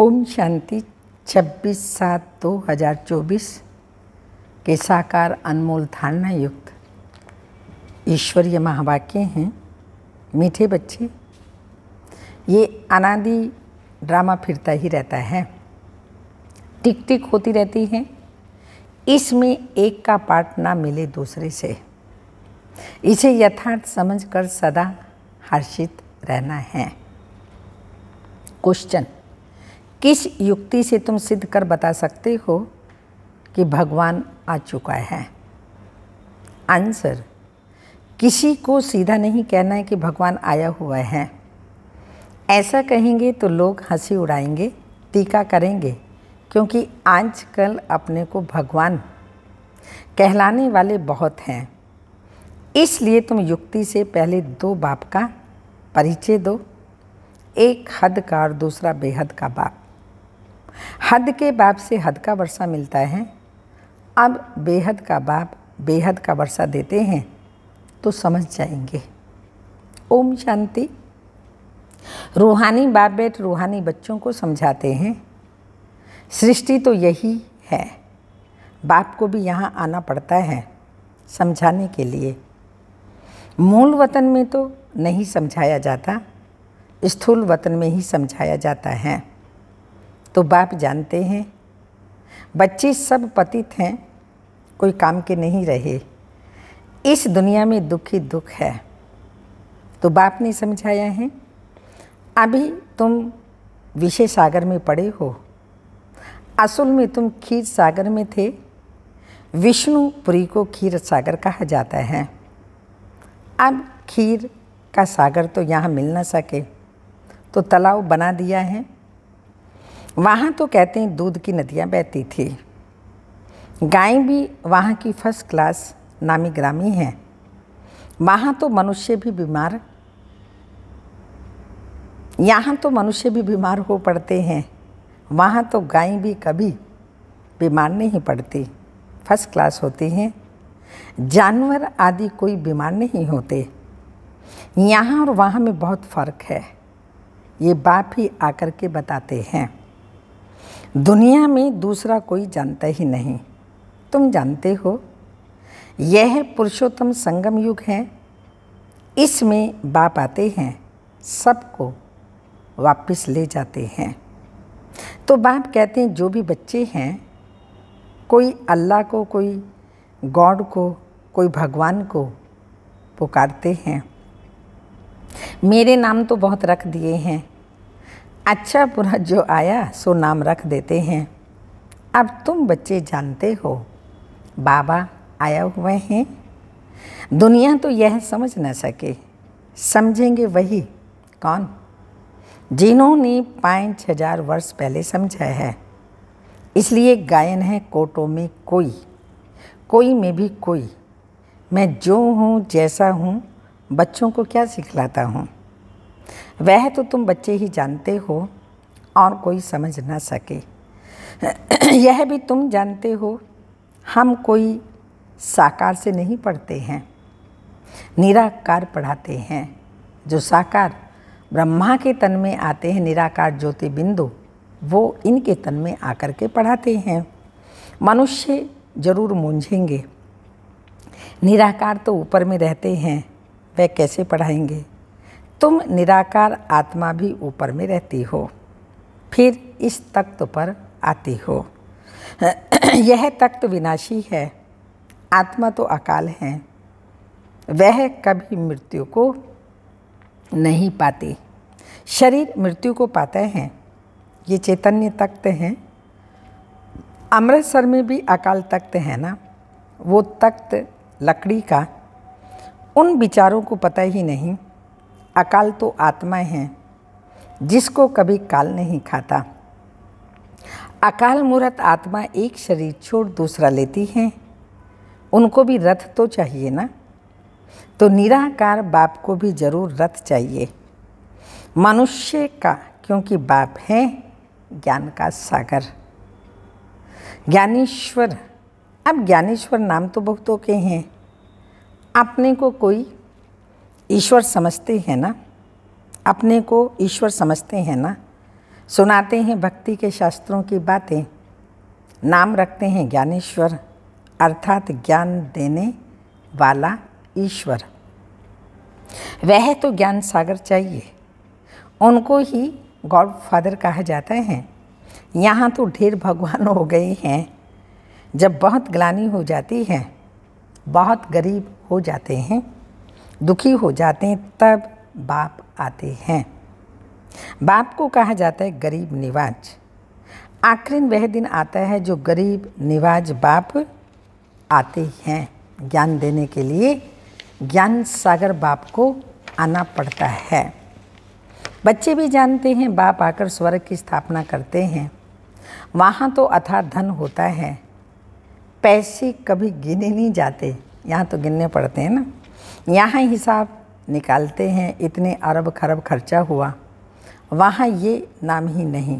ओम शांति 26 सात दो हज़ार चौबीस के साकार अनमोल धारणा युक्त ईश्वरीय महावाक्य हैं मीठे बच्चे ये अनादि ड्रामा फिरता ही रहता है टिक टिक होती रहती है इसमें एक का पार्ट ना मिले दूसरे से इसे यथार्थ समझकर सदा हर्षित रहना है क्वेश्चन किस युक्ति से तुम सिद्ध कर बता सकते हो कि भगवान आ चुका है आंसर किसी को सीधा नहीं कहना है कि भगवान आया हुआ है ऐसा कहेंगे तो लोग हंसी उड़ाएंगे टीका करेंगे क्योंकि आजकल अपने को भगवान कहलाने वाले बहुत हैं इसलिए तुम युक्ति से पहले दो बाप का परिचय दो एक हद का और दूसरा बेहद का बाप हद के बाप से हद का वर्षा मिलता है अब बेहद का बाप बेहद का वर्षा देते हैं तो समझ जाएंगे ओम शांति रूहानी बाप बेट रूहानी बच्चों को समझाते हैं सृष्टि तो यही है बाप को भी यहाँ आना पड़ता है समझाने के लिए मूल वतन में तो नहीं समझाया जाता स्थूल वतन में ही समझाया जाता है तो बाप जानते हैं बच्चे सब पतित हैं कोई काम के नहीं रहे इस दुनिया में दुखी दुख है तो बाप ने समझाया है अभी तुम विषय सागर में पड़े हो असल में तुम खीर सागर में थे विष्णुपुरी को खीर सागर कहा जाता है अब खीर का सागर तो यहाँ मिल ना सके तो तालाब बना दिया है वहाँ तो कहते हैं दूध की नदियाँ बहती थी गाय भी वहाँ की फर्स्ट क्लास नामी ग्रामी हैं वहाँ तो मनुष्य भी बीमार यहाँ तो मनुष्य भी बीमार हो पड़ते हैं वहाँ तो गाय भी कभी बीमार नहीं पड़ती फर्स्ट क्लास होती हैं जानवर आदि कोई बीमार नहीं होते यहाँ और वहाँ में बहुत फ़र्क है ये बाप ही आकर के बताते हैं दुनिया में दूसरा कोई जानता ही नहीं तुम जानते हो यह पुरुषोत्तम संगम युग है इसमें बाप आते हैं सबको वापस ले जाते हैं तो बाप कहते हैं जो भी बच्चे हैं कोई अल्लाह को कोई गॉड को कोई भगवान को पुकारते हैं मेरे नाम तो बहुत रख दिए हैं अच्छा बुरा जो आया सो नाम रख देते हैं अब तुम बच्चे जानते हो बाबा आया हुए हैं दुनिया तो यह समझ न सके समझेंगे वही कौन जिन्होंने पाँच हजार वर्ष पहले समझा है इसलिए गायन है कोटों में कोई कोई में भी कोई मैं जो हूँ जैसा हूँ बच्चों को क्या सिखलाता हूँ वह तो तुम बच्चे ही जानते हो और कोई समझ ना सके यह भी तुम जानते हो हम कोई साकार से नहीं पढ़ते हैं निराकार पढ़ाते हैं जो साकार ब्रह्मा के तन में आते हैं निराकार ज्योति बिंदु वो इनके तन में आकर के पढ़ाते हैं मनुष्य जरूर मूंझेंगे निराकार तो ऊपर में रहते हैं वह कैसे पढ़ाएंगे तुम निराकार आत्मा भी ऊपर में रहती हो फिर इस तख्त पर आती हो यह तख्त विनाशी है आत्मा तो अकाल है वह कभी मृत्यु को नहीं पाते शरीर मृत्यु को पाते हैं ये चैतन्य तख्त हैं अमृतसर में भी अकाल तख्त है ना वो तख्त लकड़ी का उन विचारों को पता ही नहीं अकाल तो आत्मा है जिसको कभी काल नहीं खाता अकाल मूर्त आत्मा एक शरीर छोड़ दूसरा लेती है उनको भी रथ तो चाहिए ना तो निराकार बाप को भी जरूर रथ चाहिए मनुष्य का क्योंकि बाप है ज्ञान का सागर ज्ञानेश्वर अब ज्ञानेश्वर नाम तो बहुतों के हैं अपने को कोई ईश्वर समझते हैं ना अपने को ईश्वर समझते हैं ना सुनाते हैं भक्ति के शास्त्रों की बातें नाम रखते हैं ज्ञानेश्वर अर्थात ज्ञान देने वाला ईश्वर वह तो ज्ञान सागर चाहिए उनको ही गॉड फादर कहा जाता है यहाँ तो ढेर भगवान हो गए हैं जब बहुत ग्लानी हो जाती है बहुत गरीब हो जाते हैं दुखी हो जाते हैं तब बाप आते हैं बाप को कहा जाता है गरीब निवाज आखिर वह दिन आता है जो गरीब निवाज बाप आते हैं ज्ञान देने के लिए ज्ञान सागर बाप को आना पड़ता है बच्चे भी जानते हैं बाप आकर स्वर्ग की स्थापना करते हैं वहाँ तो अथा धन होता है पैसे कभी गिने नहीं जाते यहाँ तो गिनने पड़ते हैं ना यहाँ हिसाब निकालते हैं इतने अरब खरब खर्चा हुआ वहाँ ये नाम ही नहीं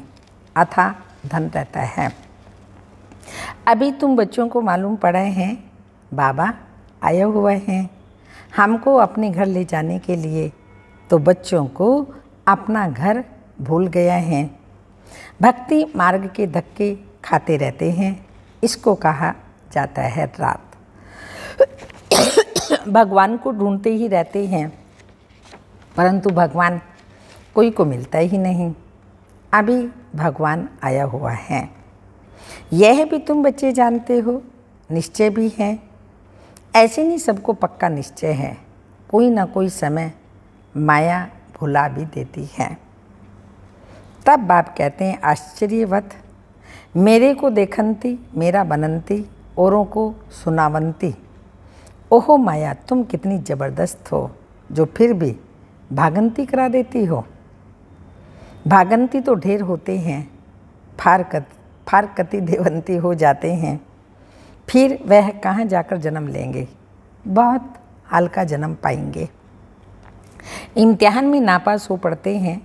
अथा धन रहता है अभी तुम बच्चों को मालूम पड़े हैं बाबा आए हुए हैं हमको अपने घर ले जाने के लिए तो बच्चों को अपना घर भूल गया है भक्ति मार्ग के धक्के खाते रहते हैं इसको कहा जाता है रात भगवान को ढूंढते ही रहते हैं परंतु भगवान कोई को मिलता ही नहीं अभी भगवान आया हुआ है यह भी तुम बच्चे जानते हो निश्चय भी है ऐसे नहीं सबको पक्का निश्चय है कोई ना कोई समय माया भुला भी देती है तब बाप कहते हैं आश्चर्यवत मेरे को देखंती मेरा बनंती औरों को सुनावंती ओहो माया तुम कितनी ज़बरदस्त हो जो फिर भी भागंती करा देती हो भागंती तो ढेर होते हैं फारकत फारकती देवंती हो जाते हैं फिर वह कहाँ जाकर जन्म लेंगे बहुत हल्का जन्म पाएंगे इम्तिहान में नापास हो पड़ते हैं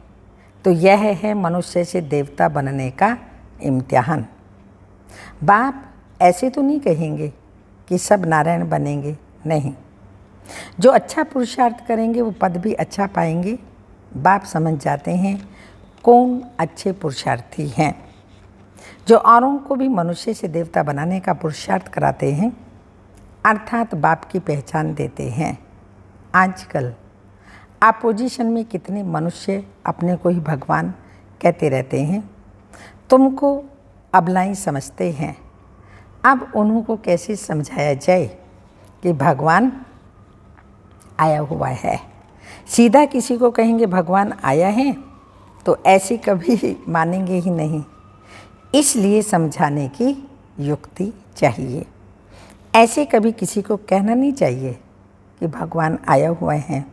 तो यह है मनुष्य से देवता बनने का इम्तिहान बाप ऐसे तो नहीं कहेंगे कि सब नारायण बनेंगे नहीं जो अच्छा पुरुषार्थ करेंगे वो पद भी अच्छा पाएंगे बाप समझ जाते हैं कौन अच्छे पुरुषार्थी हैं जो औरों को भी मनुष्य से देवता बनाने का पुरुषार्थ कराते हैं अर्थात बाप की पहचान देते हैं आजकल अपोजिशन में कितने मनुष्य अपने को ही भगवान कहते रहते हैं तुमको अबलाई समझते हैं अब उन्हों को कैसे समझाया जाए कि भगवान आया हुआ है सीधा किसी को कहेंगे भगवान आया है तो ऐसे कभी मानेंगे ही नहीं इसलिए समझाने की युक्ति चाहिए ऐसे कभी किसी को कहना नहीं चाहिए कि भगवान आया हुआ है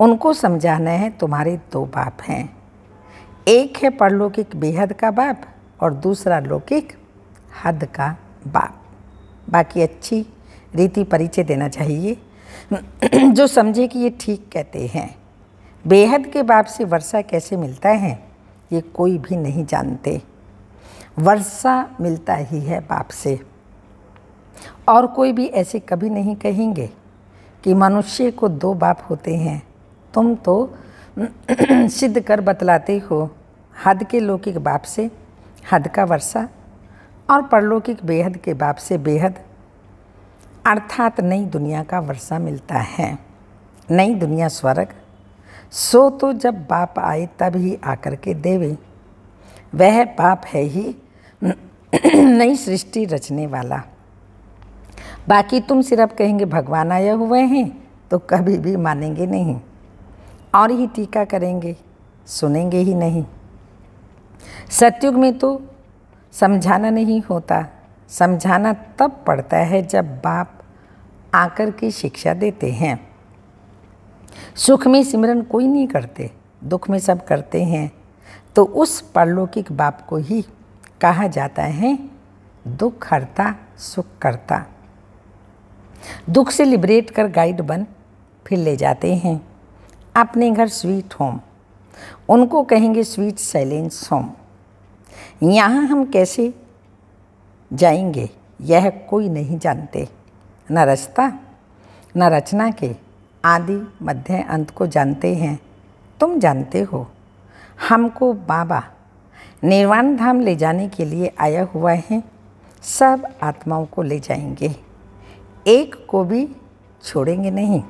उनको समझाना है तुम्हारे दो बाप हैं एक है परलौकिक बेहद का बाप और दूसरा लौकिक हद का बाप बाकी अच्छी रीति परिचय देना चाहिए जो समझे कि ये ठीक कहते हैं बेहद के बाप से वर्षा कैसे मिलता है ये कोई भी नहीं जानते वर्षा मिलता ही है बाप से और कोई भी ऐसे कभी नहीं कहेंगे कि मनुष्य को दो बाप होते हैं तुम तो सिद्ध कर बतलाते हो हद के लौकिक बाप से हद का वर्षा और परलौकिक बेहद के बाप से बेहद अर्थात नई दुनिया का वर्षा मिलता है नई दुनिया स्वर्ग सो तो जब बाप आए तब ही आकर के देवे वह बाप है ही नई सृष्टि रचने वाला बाकी तुम सिर्फ कहेंगे भगवान आए हुए हैं तो कभी भी मानेंगे नहीं और ही टीका करेंगे सुनेंगे ही नहीं सत्युग में तो समझाना नहीं होता समझाना तब पड़ता है जब बाप आकर के शिक्षा देते हैं सुख में सिमरन कोई नहीं करते दुख में सब करते हैं तो उस पारलौकिक बाप को ही कहा जाता है दुख हरता सुख करता दुख से लिबरेट कर गाइड बन फिर ले जाते हैं अपने घर स्वीट होम उनको कहेंगे स्वीट साइलेंस होम यहाँ हम कैसे जाएंगे यह कोई नहीं जानते न रचता न रचना के आदि मध्य अंत को जानते हैं तुम जानते हो हमको बाबा निर्वाण धाम ले जाने के लिए आया हुआ है सब आत्माओं को ले जाएंगे एक को भी छोड़ेंगे नहीं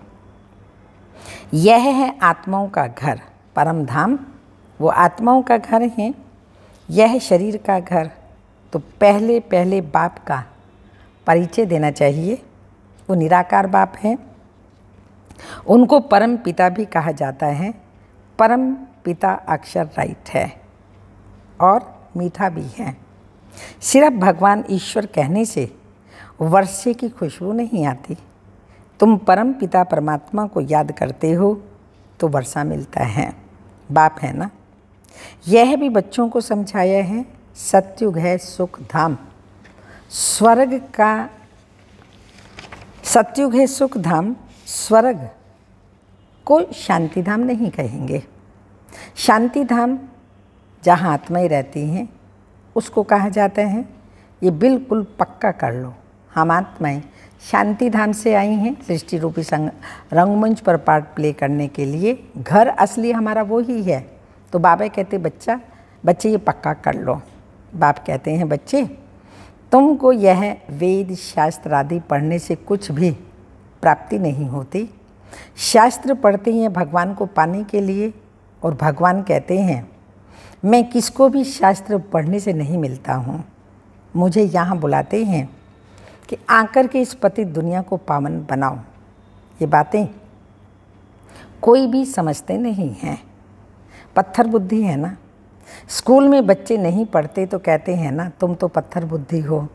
यह है आत्माओं का घर परम धाम वो आत्माओं का घर है यह शरीर का घर तो पहले पहले बाप का परिचय देना चाहिए वो निराकार बाप हैं उनको परम पिता भी कहा जाता है परम पिता अक्षर राइट है और मीठा भी है सिर्फ भगवान ईश्वर कहने से वर्षे की खुशबू नहीं आती तुम परम पिता परमात्मा को याद करते हो तो वर्षा मिलता है बाप है ना यह भी बच्चों को समझाया है सत्युग है सुख धाम स्वर्ग का सत्युग है सुख धाम स्वर्ग को शांति धाम नहीं कहेंगे शांति धाम जहाँ आत्माएं रहती हैं उसको कहा जाता है ये बिल्कुल पक्का कर लो हम आत्माएं शांति धाम से आई हैं सृष्टि रूपी संग रंगमंच पर पार्ट प्ले करने के लिए घर असली हमारा वो ही है तो बाबा कहते बच्चा बच्चे ये पक्का कर लो बाप कहते हैं बच्चे तुमको यह वेद शास्त्र आदि पढ़ने से कुछ भी प्राप्ति नहीं होती शास्त्र पढ़ते हैं भगवान को पाने के लिए और भगवान कहते हैं मैं किसको भी शास्त्र पढ़ने से नहीं मिलता हूँ मुझे यहाँ बुलाते हैं कि आकर के इस पति दुनिया को पावन बनाओ ये बातें कोई भी समझते नहीं हैं पत्थर बुद्धि है ना स्कूल में बच्चे नहीं पढ़ते तो कहते हैं ना तुम तो पत्थर बुद्धि हो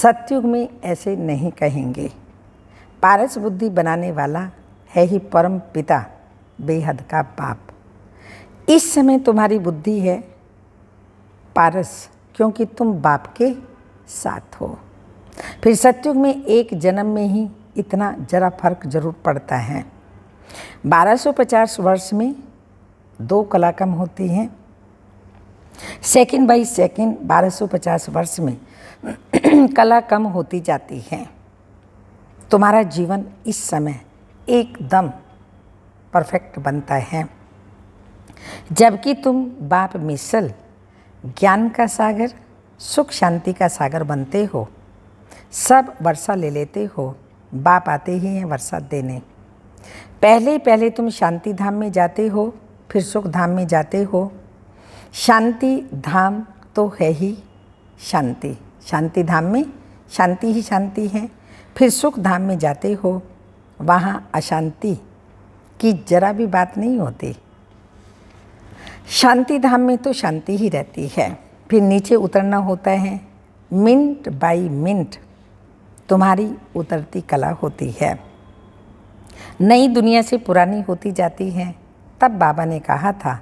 सत्युग में ऐसे नहीं कहेंगे पारस बुद्धि बनाने वाला है ही परम पिता बेहद का बाप इस समय तुम्हारी बुद्धि है पारस क्योंकि तुम बाप के साथ हो फिर सत्युग में एक जन्म में ही इतना जरा फर्क जरूर पड़ता है 1250 वर्ष में दो कलाकम होती हैं सेकंड बाई सेकंड 1250 वर्ष में कला कम होती जाती है तुम्हारा जीवन इस समय एकदम परफेक्ट बनता है जबकि तुम बाप मिसल ज्ञान का सागर सुख शांति का सागर बनते हो सब वर्षा ले लेते हो बाप आते ही हैं वर्षा देने पहले पहले तुम शांति धाम में जाते हो फिर सुख धाम में जाते हो शांति धाम तो है ही शांति शांति धाम में शांति ही शांति है फिर सुख धाम में जाते हो वहाँ अशांति की जरा भी बात नहीं होती शांति धाम में तो शांति ही रहती है फिर नीचे उतरना होता है मिनट बाई मिनट तुम्हारी उतरती कला होती है नई दुनिया से पुरानी होती जाती है तब बाबा ने कहा था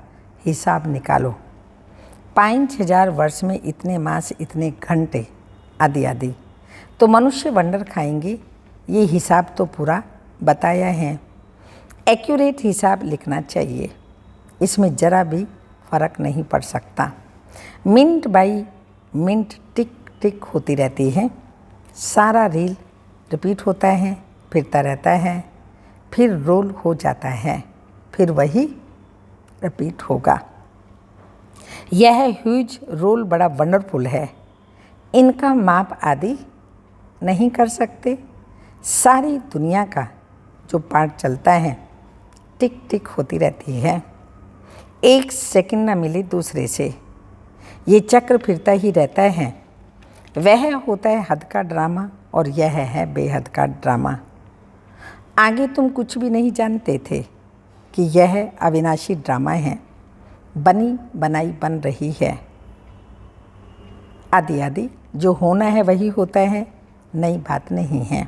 हिसाब निकालो पाँच हजार वर्ष में इतने मास इतने घंटे आदि आदि तो मनुष्य वंडर खाएंगे ये हिसाब तो पूरा बताया है एक्यूरेट हिसाब लिखना चाहिए इसमें ज़रा भी फ़र्क नहीं पड़ सकता minute by minute tick tick होती रहती है सारा रील रिपीट होता है फिरता रहता है फिर रोल हो जाता है फिर वही रिपीट होगा यह ह्यूज रोल बड़ा वंडरफुल है इनका माप आदि नहीं कर सकते सारी दुनिया का जो पार्ट चलता है टिक टिक होती रहती है एक सेकंड ना मिले दूसरे से ये चक्र फिरता ही रहता है वह होता है हद का ड्रामा और यह है बेहद का ड्रामा आगे तुम कुछ भी नहीं जानते थे कि यह अविनाशी ड्रामा है बनी बनाई बन रही है आदि आदि जो होना है वही होता है नई बात नहीं है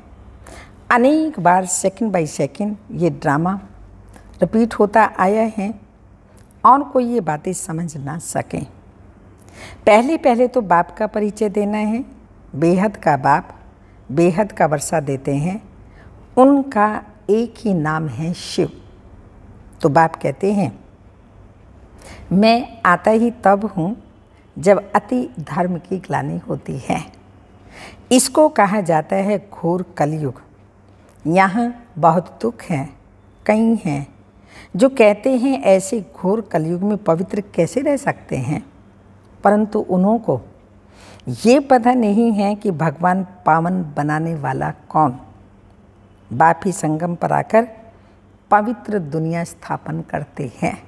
अनेक बार सेकंड बाय सेकंड ये ड्रामा रिपीट होता आया है और कोई ये बातें समझ ना सकें पहले पहले तो बाप का परिचय देना है बेहद का बाप बेहद का वर्षा देते हैं उनका एक ही नाम है शिव तो बाप कहते हैं मैं आता ही तब हूँ जब अति धर्म की ग्लानी होती है इसको कहा जाता है घोर कलयुग यहाँ बहुत दुख हैं कई हैं जो कहते हैं ऐसे घोर कलयुग में पवित्र कैसे रह सकते हैं परंतु उन्हों को ये पता नहीं है कि भगवान पावन बनाने वाला कौन बापी संगम पर आकर पवित्र दुनिया स्थापन करते हैं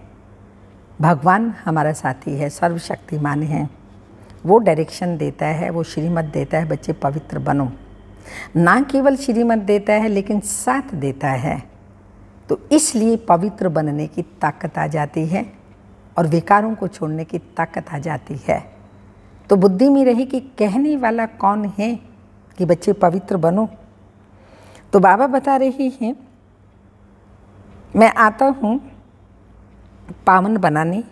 भगवान हमारा साथी है सर्वशक्तिमान है वो डायरेक्शन देता है वो श्रीमत देता है बच्चे पवित्र बनो ना केवल श्रीमत देता है लेकिन साथ देता है तो इसलिए पवित्र बनने की ताकत आ जाती है और विकारों को छोड़ने की ताकत आ जाती है तो बुद्धि में रही कि कहने वाला कौन है कि बच्चे पवित्र बनो तो बाबा बता रही हैं मैं आता हूँ पावन बनाने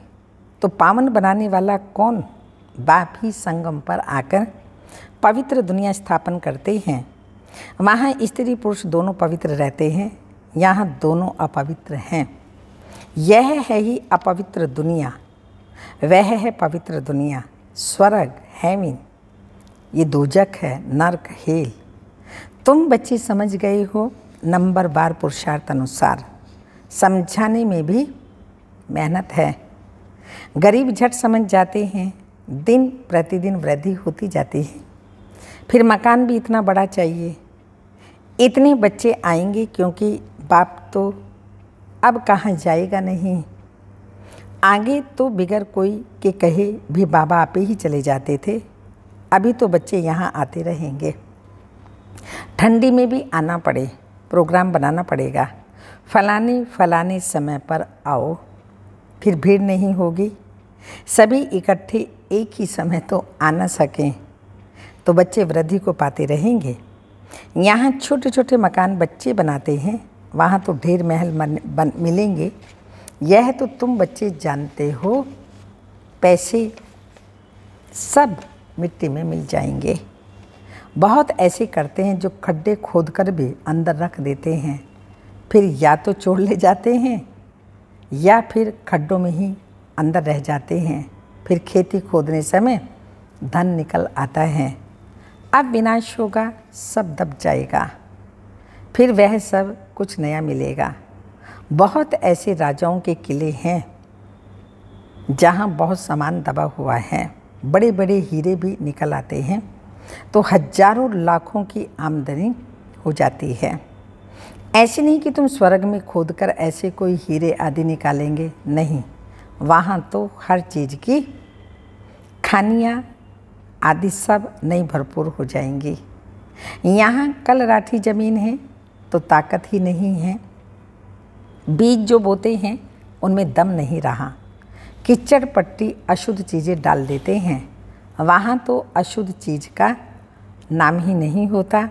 तो पावन बनाने वाला कौन बाप ही संगम पर आकर पवित्र दुनिया स्थापन करते हैं वहाँ स्त्री पुरुष दोनों पवित्र रहते हैं यहाँ दोनों अपवित्र हैं यह है ही अपवित्र दुनिया वह है पवित्र दुनिया स्वर्ग हैविन ये दोजक है नरक हेल तुम बच्चे समझ गए हो नंबर बार पुरुषार्थ अनुसार समझाने में भी मेहनत है गरीब झट समझ जाते हैं दिन प्रतिदिन वृद्धि होती जाती है फिर मकान भी इतना बड़ा चाहिए इतने बच्चे आएंगे क्योंकि बाप तो अब कहाँ जाएगा नहीं आगे तो बिगर कोई के कहे भी बाबा आपे ही चले जाते थे अभी तो बच्चे यहाँ आते रहेंगे ठंडी में भी आना पड़े प्रोग्राम बनाना पड़ेगा फलाने फलाने समय पर आओ फिर भीड़ नहीं होगी सभी इकट्ठे एक ही समय तो आ ना सकें तो बच्चे वृद्धि को पाते रहेंगे यहाँ छोटे छोटे मकान बच्चे बनाते हैं वहाँ तो ढेर महल मन, बन मिलेंगे यह तो तुम बच्चे जानते हो पैसे सब मिट्टी में मिल जाएंगे बहुत ऐसे करते हैं जो खड्डे खोद कर भी अंदर रख देते हैं फिर या तो चोर ले जाते हैं या फिर खड्डों में ही अंदर रह जाते हैं फिर खेती खोदने समय धन निकल आता है अब विनाश होगा सब दब जाएगा फिर वह सब कुछ नया मिलेगा बहुत ऐसे राजाओं के किले हैं जहाँ बहुत सामान दबा हुआ है बड़े बड़े हीरे भी निकल आते हैं तो हजारों लाखों की आमदनी हो जाती है ऐसे नहीं कि तुम स्वर्ग में खोद कर ऐसे कोई हीरे आदि निकालेंगे नहीं वहाँ तो हर चीज़ की खानियाँ आदि सब नहीं भरपूर हो जाएंगी यहाँ कल राठी ज़मीन है तो ताकत ही नहीं है बीज जो बोते हैं उनमें दम नहीं रहा किचड़ पट्टी अशुद्ध चीज़ें डाल देते हैं वहाँ तो अशुद्ध चीज़ का नाम ही नहीं होता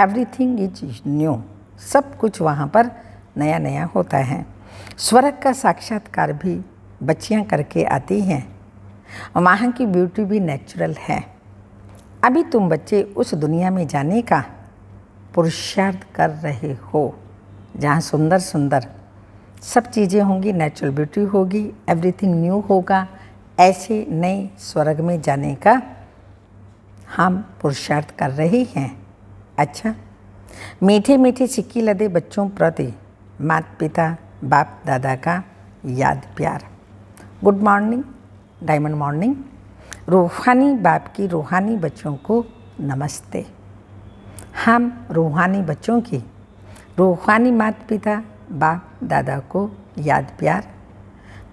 एवरीथिंग इज न्यू सब कुछ वहाँ पर नया नया होता है स्वर्ग का साक्षात्कार भी बच्चियाँ करके आती हैं वहाँ की ब्यूटी भी नेचुरल है अभी तुम बच्चे उस दुनिया में जाने का पुरुषार्थ कर रहे हो जहाँ सुंदर सुंदर सब चीज़ें होंगी नेचुरल ब्यूटी होगी एवरीथिंग न्यू होगा ऐसे नए स्वर्ग में जाने का हम पुरुषार्थ कर रहे हैं अच्छा मीठे मीठे चिक्की लदे बच्चों प्रति माता पिता बाप दादा का याद प्यार गुड मॉर्निंग डायमंड मॉर्निंग रूहानी बाप की रूहानी बच्चों को नमस्ते हम रूहानी बच्चों की रूहानी माता पिता बाप दादा को याद प्यार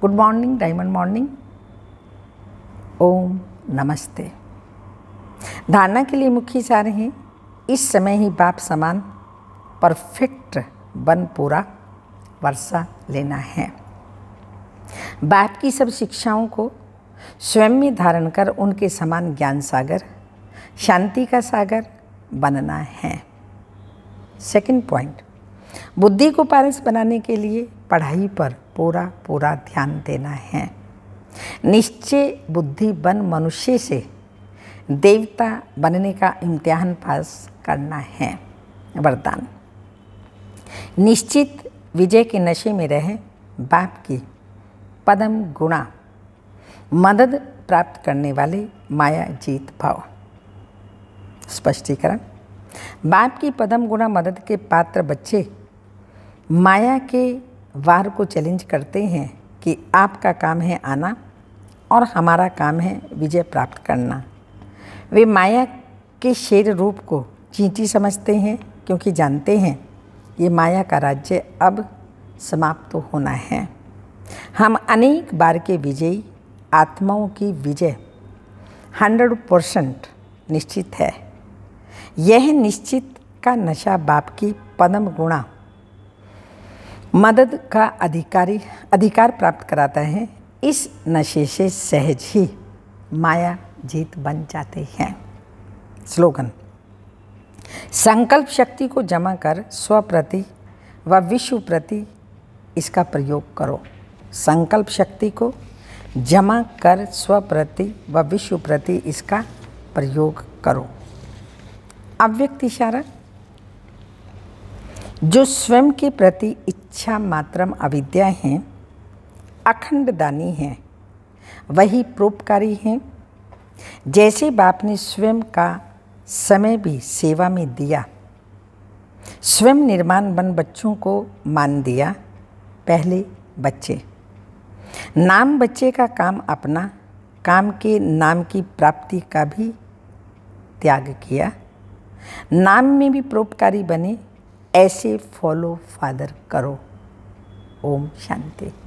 गुड मॉर्निंग डायमंड मॉर्निंग ओम नमस्ते धारणा के लिए मुख्य सारे हैं इस समय ही बाप समान परफेक्ट बन पूरा वर्षा लेना है बाप की सब शिक्षाओं को स्वयं में धारण कर उनके समान ज्ञान सागर शांति का सागर बनना है सेकंड पॉइंट बुद्धि को पारस बनाने के लिए पढ़ाई पर पूरा पूरा ध्यान देना है निश्चय बुद्धि बन मनुष्य से देवता बनने का इम्तिहान पास करना है वरदान निश्चित विजय के नशे में रहे बाप की पदम गुणा मदद प्राप्त करने वाले माया जीत भाव स्पष्टीकरण बाप की पदम गुणा मदद के पात्र बच्चे माया के वार को चैलेंज करते हैं कि आपका काम है आना और हमारा काम है विजय प्राप्त करना वे माया के शेर रूप को चींटी समझते हैं क्योंकि जानते हैं ये माया का राज्य अब समाप्त तो होना है हम अनेक बार के विजयी आत्माओं की विजय हंड्रेड परसेंट निश्चित है यह निश्चित का नशा बाप की पदम गुणा मदद का अधिकारी अधिकार प्राप्त कराता है इस नशे से सहज ही माया जीत बन जाते हैं स्लोगन संकल्प शक्ति को जमा कर स्व प्रति व विश्व प्रति इसका प्रयोग करो संकल्प शक्ति को जमा कर स्व प्रति व विश्व प्रति इसका प्रयोग करो अव्यक्त इशारा जो स्वयं के प्रति इच्छा मात्रम अविद्या हैं अखंड दानी हैं वही प्रोपकारी हैं जैसे बाप ने स्वयं का समय भी सेवा में दिया स्वयं निर्माण बन बच्चों को मान दिया पहले बच्चे नाम बच्चे का काम अपना काम के नाम की प्राप्ति का भी त्याग किया नाम में भी परोपकारी बने ऐसे फॉलो फादर करो ओम शांति